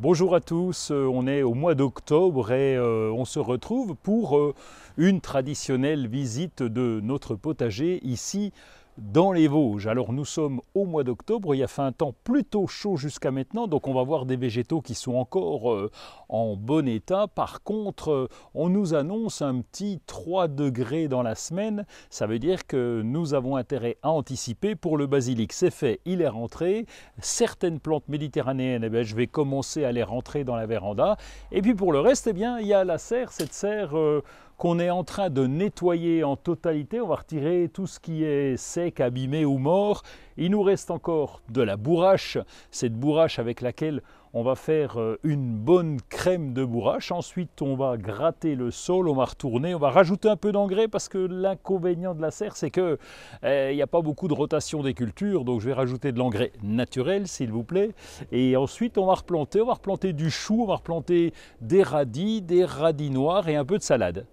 Bonjour à tous, euh, on est au mois d'octobre et euh, on se retrouve pour euh, une traditionnelle visite de notre potager ici dans les Vosges. Alors nous sommes au mois d'octobre, il a fait un temps plutôt chaud jusqu'à maintenant, donc on va voir des végétaux qui sont encore euh, en bon état. Par contre, euh, on nous annonce un petit 3 degrés dans la semaine, ça veut dire que nous avons intérêt à anticiper. Pour le basilic, c'est fait, il est rentré. Certaines plantes méditerranéennes, eh ben, je vais commencer à les rentrer dans la véranda. Et puis pour le reste, eh bien, il y a la serre, cette serre... Euh, qu'on est en train de nettoyer en totalité. On va retirer tout ce qui est sec, abîmé ou mort. Il nous reste encore de la bourrache, cette bourrache avec laquelle on va faire euh, une bonne crème de bourrache. Ensuite, on va gratter le sol, on va retourner, on va rajouter un peu d'engrais parce que l'inconvénient de la serre, c'est que euh, il n'y a pas beaucoup de rotation des cultures. Donc, je vais rajouter de l'engrais naturel, s'il vous plaît. Et ensuite, on va replanter, on va replanter du chou, on va replanter des radis, des radis noirs et un peu de salade.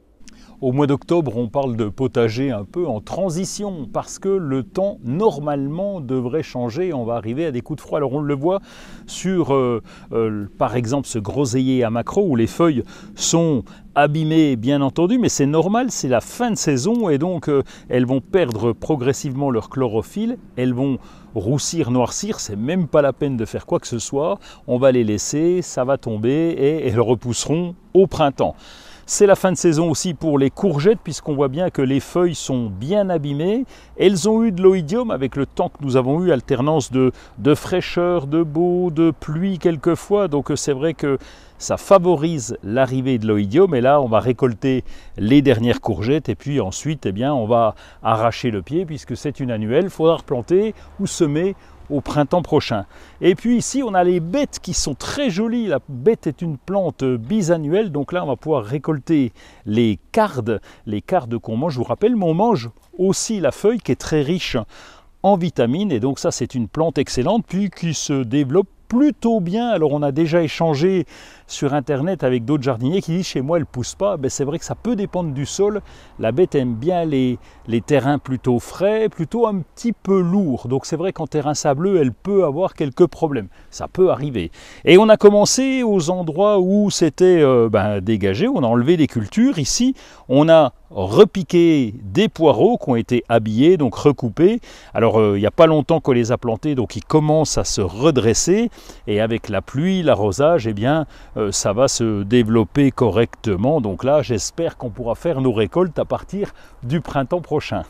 Au mois d'octobre, on parle de potager un peu en transition parce que le temps normalement devrait changer. On va arriver à des coups de froid. Alors on le voit sur euh, euh, par exemple ce groseillier à macro où les feuilles sont abîmées bien entendu, mais c'est normal, c'est la fin de saison et donc euh, elles vont perdre progressivement leur chlorophylle, elles vont roussir, noircir, c'est même pas la peine de faire quoi que ce soit, on va les laisser, ça va tomber et elles repousseront au printemps. C'est la fin de saison aussi pour les courgettes, puisqu'on voit bien que les feuilles sont bien abîmées. Elles ont eu de l'oïdium avec le temps que nous avons eu, alternance de, de fraîcheur, de beau, de pluie quelquefois. Donc euh, c'est vrai que ça favorise l'arrivée de l'oïdium. Et là, on va récolter les dernières courgettes. Et puis ensuite, eh bien, on va arracher le pied, puisque c'est une annuelle. Il faudra replanter ou semer au printemps prochain. Et puis ici, on a les bêtes qui sont très jolies. La bête est une plante bisannuelle, donc là, on va pouvoir récolter les cardes, les cardes qu'on mange. Je vous rappelle, mais on mange aussi la feuille qui est très riche en vitamines, et donc ça, c'est une plante excellente, puis qui se développe plutôt bien. Alors on a déjà échangé sur internet avec d'autres jardiniers qui disent chez moi elle pousse pas, ben, c'est vrai que ça peut dépendre du sol. La bête aime bien les, les terrains plutôt frais, plutôt un petit peu lourds. Donc c'est vrai qu'en terrain sableux, elle peut avoir quelques problèmes. Ça peut arriver. Et on a commencé aux endroits où c'était euh, ben, dégagé, on a enlevé des cultures. Ici, on a repiqué des poireaux qui ont été habillés, donc recoupés. Alors euh, il n'y a pas longtemps qu'on les a plantés, donc ils commencent à se redresser. Et avec la pluie, l'arrosage, eh bien, euh, ça va se développer correctement. Donc là, j'espère qu'on pourra faire nos récoltes à partir du printemps prochain.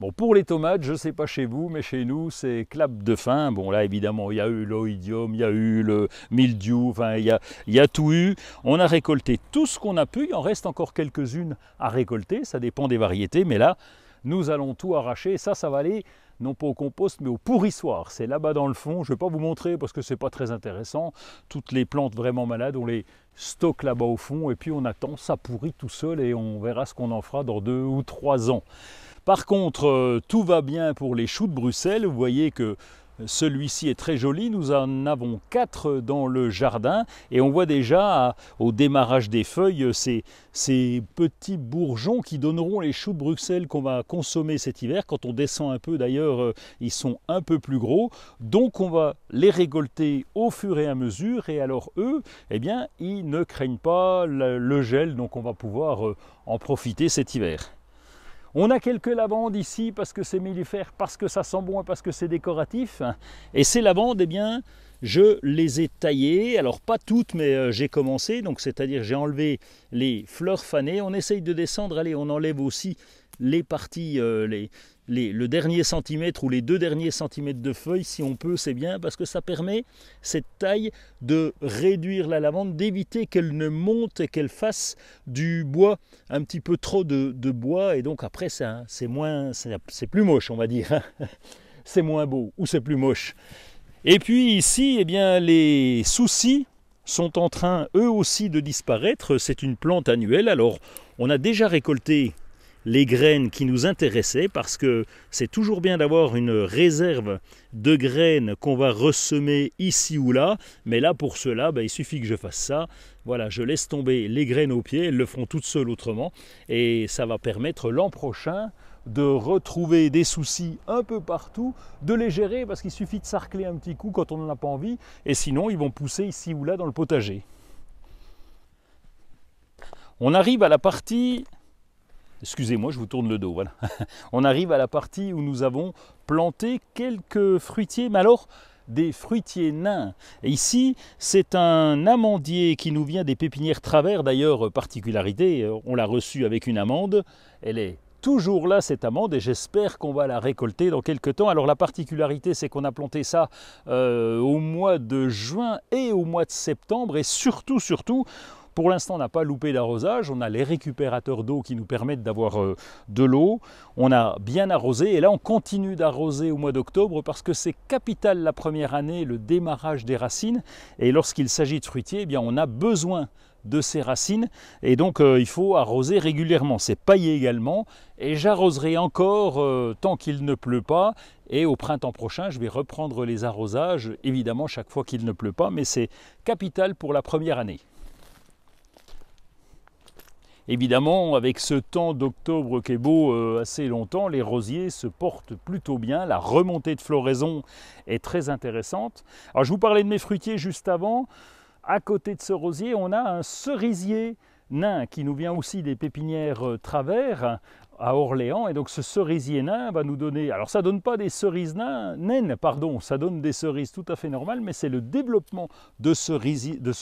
Bon, pour les tomates, je ne sais pas chez vous, mais chez nous, c'est clap de fin. Bon, là, évidemment, il y a eu l'oïdium, il y a eu le mildiou, enfin, il y a, tout eu. On a récolté tout ce qu'on a pu. Il en reste encore quelques-unes à récolter. Ça dépend des variétés, mais là, nous allons tout arracher. ça, ça va aller non pas au compost, mais au pourrissoir. C'est là-bas dans le fond. Je ne vais pas vous montrer parce que ce n'est pas très intéressant. Toutes les plantes vraiment malades, on les stocke là-bas au fond et puis on attend, ça pourrit tout seul et on verra ce qu'on en fera dans deux ou trois ans. Par contre, euh, tout va bien pour les choux de Bruxelles. Vous voyez que celui-ci est très joli, nous en avons quatre dans le jardin et on voit déjà au démarrage des feuilles ces, petits bourgeons qui donneront les choux de Bruxelles qu'on va consommer cet hiver. Quand on descend un peu d'ailleurs, euh, ils sont un peu plus gros. Donc on va les récolter au fur et à mesure et alors eux, eh bien, ils ne craignent pas le gel, donc on va pouvoir euh, en profiter cet hiver. On a quelques lavandes ici parce que c'est mellifère, parce que ça sent bon et parce que c'est décoratif. Et ces lavandes, eh bien, je les ai taillées, alors pas toutes, mais euh, j'ai commencé, donc c'est-à-dire j'ai enlevé les fleurs fanées. On essaye de descendre, allez, on enlève aussi les parties, euh, les, le dernier centimètre ou les deux derniers centimètres de feuilles, si on peut, c'est bien, parce que ça permet, cette taille, de réduire la lavande, d'éviter qu'elle ne monte et qu'elle fasse du bois, un petit peu trop de, de bois, et donc après, c'est moins, c'est plus moche, on va dire. Hein. c'est moins beau, ou c'est plus moche. Et puis ici, eh bien, les soucis sont en train eux aussi de disparaître. C'est une plante annuelle. Alors, on a déjà récolté les graines qui nous intéressaient parce que c'est toujours bien d'avoir une réserve de graines qu'on va ressemer ici ou là. Mais là, pour cela, bah, il suffit que je fasse ça. Voilà, je laisse tomber les graines au pied. Elles le feront toutes seules autrement. Et ça va permettre l'an prochain de retrouver des soucis un peu partout, de les gérer parce qu'il suffit de sarcler un petit coup quand on n'en a pas envie, et sinon ils vont pousser ici ou là dans le potager. On arrive à la partie Excusez-moi, je vous tourne le dos, voilà. On arrive à la partie où nous avons planté quelques fruitiers, mais alors des fruitiers nains. Et ici, c'est un amandier qui nous vient des pépinières travers. D'ailleurs, particularité, on l'a reçu avec une amande. Elle est toujours là cette amande et j'espère qu'on va la récolter dans quelques temps. Alors la particularité c'est qu'on a planté ça euh, au mois de juin et au mois de septembre et surtout surtout pour l'instant, on n'a pas loupé d'arrosage. On a les récupérateurs d'eau qui nous permettent d'avoir euh, de l'eau. On a bien arrosé. Et là, on continue d'arroser au mois d'octobre parce que c'est capital la première année, le démarrage des racines. Et lorsqu'il s'agit de fruitiers, eh bien, on a besoin de ses racines. Et donc euh, il faut arroser régulièrement. C'est paillé également. Et j'arroserai encore euh, tant qu'il ne pleut pas. Et au printemps prochain, je vais reprendre les arrosages, évidemment chaque fois qu'il ne pleut pas, mais c'est capital pour la première année. Évidemment, avec ce temps d'octobre qui est beau euh, assez longtemps, les rosiers se portent plutôt bien. La remontée de floraison est très intéressante. Alors, je vous parlais de mes fruitiers juste avant à côté de ce rosier, on a un cerisier nain qui nous vient aussi des pépinières euh, travers à Orléans. Et donc ce cerisier nain va nous donner, alors ça donne pas des cerises nains, naines, pardon, ça donne des cerises tout à fait normales, mais c'est le développement de, ce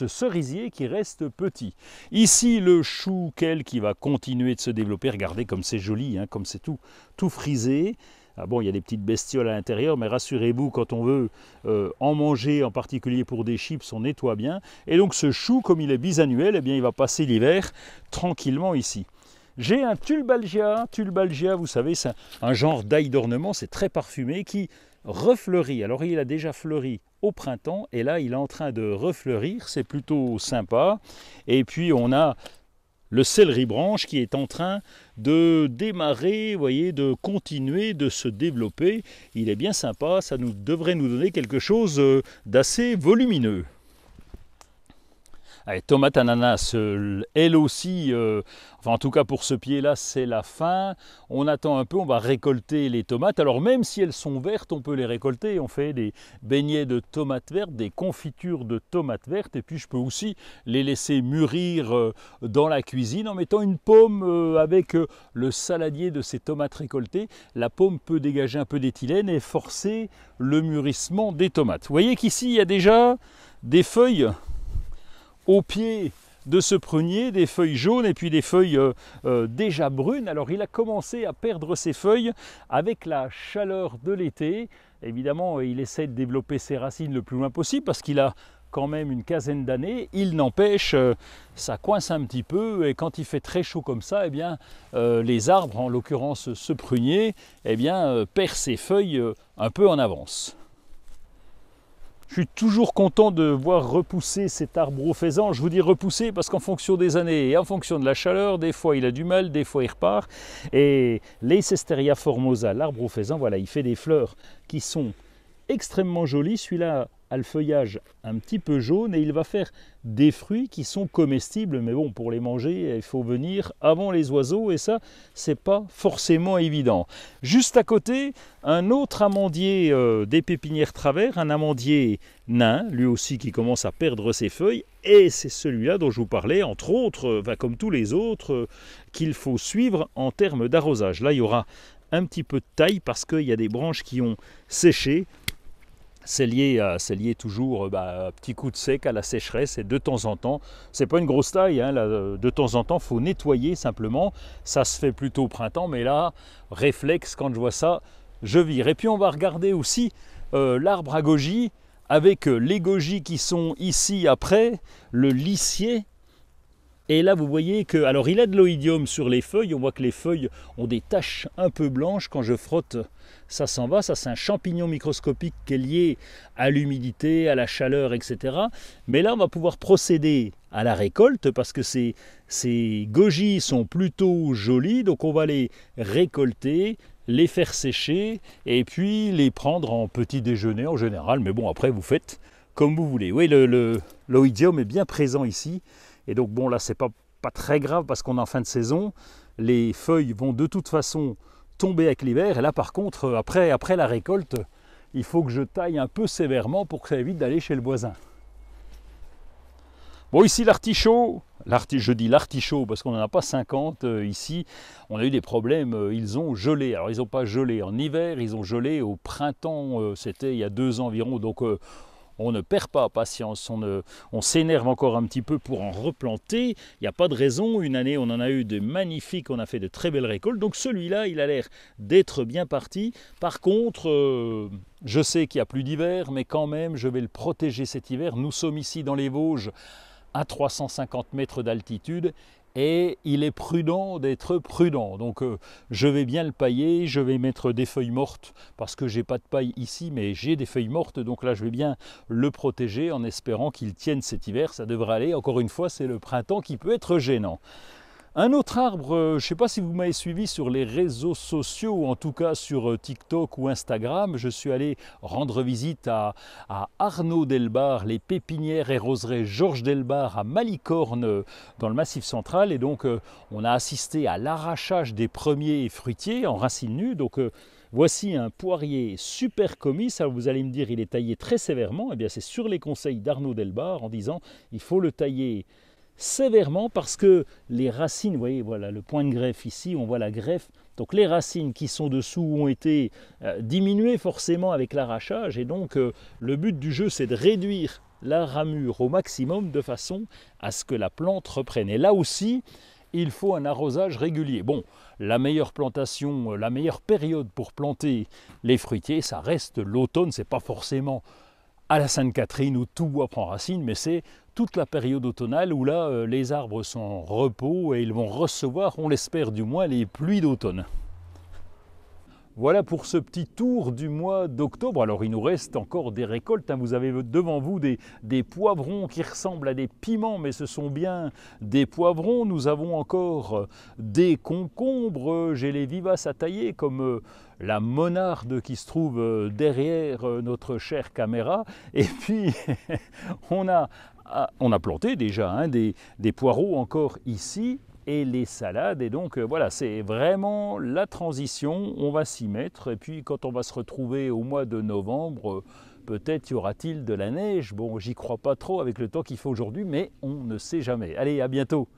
cerisier qui reste petit. Ici le chou, quel qui va continuer de se développer, regardez comme c'est joli, hein, comme c'est tout, tout frisé. Ah bon, il y a des petites bestioles à l'intérieur, mais rassurez-vous, quand on veut euh, en manger, en particulier pour des chips, on nettoie bien. Et donc ce chou, comme il est bisannuel, eh bien, il va passer l'hiver tranquillement ici. J'ai un tulbalgia. Tulbalgia, vous savez, c'est un genre d'ail d'ornement, c'est très parfumé, qui refleurit. Alors il a déjà fleuri au printemps et là il est en train de refleurir, c'est plutôt sympa. Et puis on a le céleri branche qui est en train de démarrer, voyez, de continuer, de se développer. Il est bien sympa, ça nous devrait nous donner quelque chose euh, d'assez volumineux. Allez, tomate ananas, euh, elle aussi, euh, enfin en tout cas pour ce pied-là, c'est la fin. On attend un peu, on va récolter les tomates. Alors même si elles sont vertes, on peut les récolter. On fait des beignets de tomates vertes, des confitures de tomates vertes. Et puis je peux aussi les laisser mûrir euh, dans la cuisine en mettant une pomme avec le saladier de ces tomates récoltées. La pomme peut dégager un peu d'éthylène et forcer le mûrissement des tomates. Vous voyez qu'ici, il y a déjà des feuilles au pied de ce prunier des feuilles jaunes et puis des feuilles euh, euh, déjà brunes. Alors il a commencé à perdre ses feuilles avec la chaleur de l'été. Évidemment, il essaie de développer ses racines le plus loin possible parce qu'il a quand même une quinzaine d'années. Il n'empêche, euh, ça coince un petit peu et quand il fait très chaud comme ça, et eh bien, les arbres, en l'occurrence ce prunier, eh bien, perd ses feuilles un peu en avance. Je suis toujours content de voir repousser cet arbre au faisan. Je vous dis repousser parce qu'en fonction des années et en fonction de la chaleur, des fois il a du mal, des fois il repart. Et les formosa, l'arbre au faisan, voilà, il fait des fleurs qui sont extrêmement joli. Celui-là a le feuillage un petit peu jaune et il va faire des fruits qui sont comestibles. Mais bon, pour les manger, il faut venir avant les oiseaux et ça, c'est pas forcément évident. Juste à côté, un autre amandier euh, des pépinières travers, un amandier nain, lui aussi qui commence à perdre ses feuilles. Et c'est celui-là dont je vous parlais, entre autres, euh, comme tous les autres, euh, qu'il faut suivre en termes d'arrosage. Là, il y aura un petit peu de taille parce qu'il y a des branches qui ont séché euh, c'est lié, toujours euh, bah, un petit coup de sec à la sécheresse et de temps en temps, c'est pas une grosse taille, hein, euh, de temps en temps faut nettoyer simplement, ça se fait plutôt au printemps, mais là, réflexe quand je vois ça, je vire. Et puis on va regarder aussi l'arbre à goji, avec les gogies qui sont ici après, le lissier et là, vous voyez que, alors il a de l'oïdium sur les feuilles, on voit que les feuilles ont des taches un peu blanches quand je frotte, ça s'en va, ça c'est un champignon microscopique qui est lié à l'humidité, à la chaleur, etc. Mais là, on va pouvoir procéder à la récolte parce que ces, ces gogies sont plutôt jolies, donc on va les récolter, les faire sécher et puis les prendre en petit déjeuner en général. Mais bon, après, vous faites comme vous voulez. Oui, l'oïdium le, l'oïdium est bien présent ici et donc bon là c'est pas, pas très grave parce qu'on est en fin de saison, les feuilles vont de toute façon tomber avec l'hiver. Et là par contre euh, après, après la récolte, il faut que je taille un peu sévèrement pour que ça évite d'aller chez le voisin. Bon, ici l'artichaut, je dis l'artichaut parce qu'on n'en a pas 50 euh, ici, on a eu des problèmes, euh, ils ont gelé. Alors ils n'ont pas gelé en hiver, ils ont gelé au printemps, c'était il y a deux ans environ, donc on ne perd pas patience, on, s'énerve encore un petit peu pour en replanter. Il n'y a pas de raison. Une année, on en a eu de magnifiques, on a fait de très belles récoltes. Donc celui-là, il a l'air d'être bien parti. Par contre, euh, je sais qu'il n'y a plus d'hiver, mais quand même, je vais le protéger cet hiver. Nous sommes ici dans les Vosges à 350 mètres d'altitude et il est prudent d'être prudent. Donc euh, je vais bien le pailler, je vais mettre des feuilles mortes parce que j'ai pas de paille ici, mais j'ai des feuilles mortes, donc là je vais bien le protéger en espérant qu'il tienne cet hiver. Ça devrait aller. Encore une fois, c'est le printemps qui peut être gênant. Un autre arbre, euh, je ne sais pas si vous m'avez suivi sur les réseaux sociaux, en tout cas sur euh, TikTok ou Instagram, je suis allé rendre visite à, Arnaud Delbar, les pépinières et roseraies Georges Delbar à Malicorne euh, dans le Massif central. Et donc on a assisté à l'arrachage des premiers fruitiers en racines nues. Donc Voici un poirier super commis, ça vous allez me dire il est taillé très sévèrement, Eh bien c'est sur les conseils d'Arnaud Delbar en disant il faut le tailler sévèrement parce que les racines, vous voyez, voilà le point de greffe ici, on voit la greffe. Donc les racines qui sont dessous ont été euh, diminuées forcément avec l'arrachage et donc euh, le but du jeu c'est de réduire la ramure au maximum de façon à ce que la plante reprenne. Et là aussi, il faut un arrosage régulier. Bon, la meilleure plantation, euh, la meilleure période pour planter les fruitiers, ça reste l'automne, c'est pas forcément à la Sainte-Catherine où tout bois prend racine, mais c'est toute la période automnale où là, euh, les arbres sont en repos et ils vont recevoir, on l'espère du moins, les pluies d'automne. Voilà pour ce petit tour du mois d'octobre. Alors il nous reste encore des récoltes. Hein. Vous avez devant vous des, des, poivrons qui ressemblent à des piments, mais ce sont bien des poivrons. Nous avons encore euh, des concombres. Euh, j'ai les vivaces à tailler comme la monarde qui se trouve derrière notre chère caméra. Et puis on a ah, on a planté déjà hein, des, poireaux encore ici et les salades. Et donc euh, voilà, c'est vraiment la transition, on va s'y mettre. Et puis quand on va se retrouver au mois de novembre, euh, peut-être y aura-t-il de la neige. Bon, j'y crois pas trop avec le temps qu'il fait aujourd'hui, mais on ne sait jamais. Allez, à bientôt.